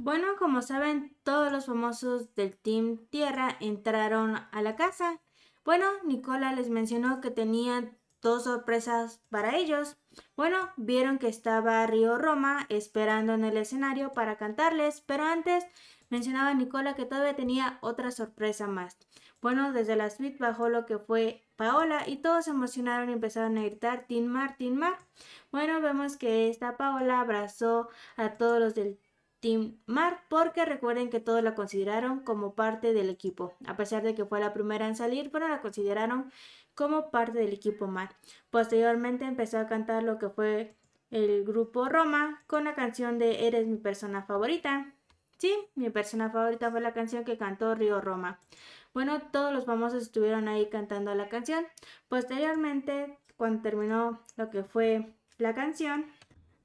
Bueno, como saben, todos los famosos del Team Tierra entraron a la casa. Bueno, Nicola les mencionó que tenía dos sorpresas para ellos. Bueno, vieron que estaba Río Roma esperando en el escenario para cantarles, pero antes mencionaba Nicola que todavía tenía otra sorpresa más. Bueno, desde la suite bajó lo que fue Paola y todos se emocionaron y empezaron a gritar Tin Mar, Tin Mar. Bueno, vemos que esta Paola abrazó a todos los del Team Mar, porque recuerden que todos la consideraron como parte del equipo. A pesar de que fue la primera en salir, pero la consideraron como parte del equipo Mar. Posteriormente empezó a cantar lo que fue el grupo Roma con la canción de Eres mi persona favorita. Sí, mi persona favorita fue la canción que cantó Río Roma. Bueno, todos los famosos estuvieron ahí cantando la canción. Posteriormente, cuando terminó lo que fue la canción,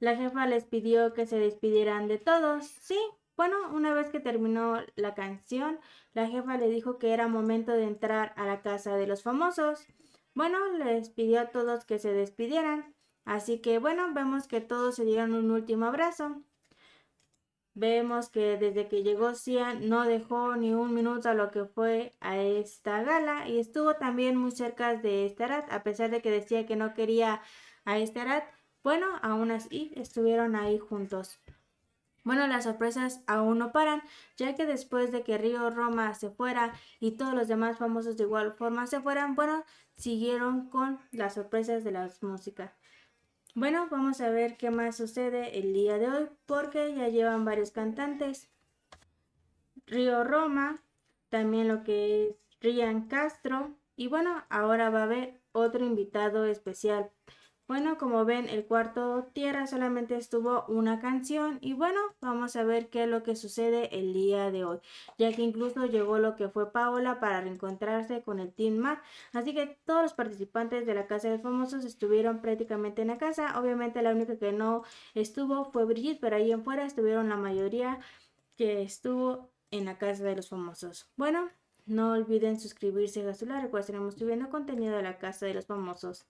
la jefa les pidió que se despidieran de todos. Sí, bueno, una vez que terminó la canción, la jefa le dijo que era momento de entrar a la casa de los famosos. Bueno, les pidió a todos que se despidieran. Así que bueno, vemos que todos se dieron un último abrazo. Vemos que desde que llegó Cian no dejó ni un minuto a lo que fue a esta gala y estuvo también muy cerca de Starat, a pesar de que decía que no quería a Starat, bueno, aún así estuvieron ahí juntos. Bueno, las sorpresas aún no paran, ya que después de que Río Roma se fuera y todos los demás famosos de igual forma se fueran, bueno, siguieron con las sorpresas de la música. Bueno, vamos a ver qué más sucede el día de hoy, porque ya llevan varios cantantes. Río Roma, también lo que es Rian Castro, y bueno, ahora va a haber otro invitado especial bueno, como ven, el cuarto tierra solamente estuvo una canción y bueno, vamos a ver qué es lo que sucede el día de hoy, ya que incluso llegó lo que fue Paola para reencontrarse con el Team Mar, así que todos los participantes de la Casa de los Famosos estuvieron prácticamente en la casa, obviamente la única que no estuvo fue Brigitte, pero ahí en fuera estuvieron la mayoría que estuvo en la Casa de los Famosos. Bueno, no olviden suscribirse a su like, recuerden, estaremos subiendo contenido de la Casa de los Famosos.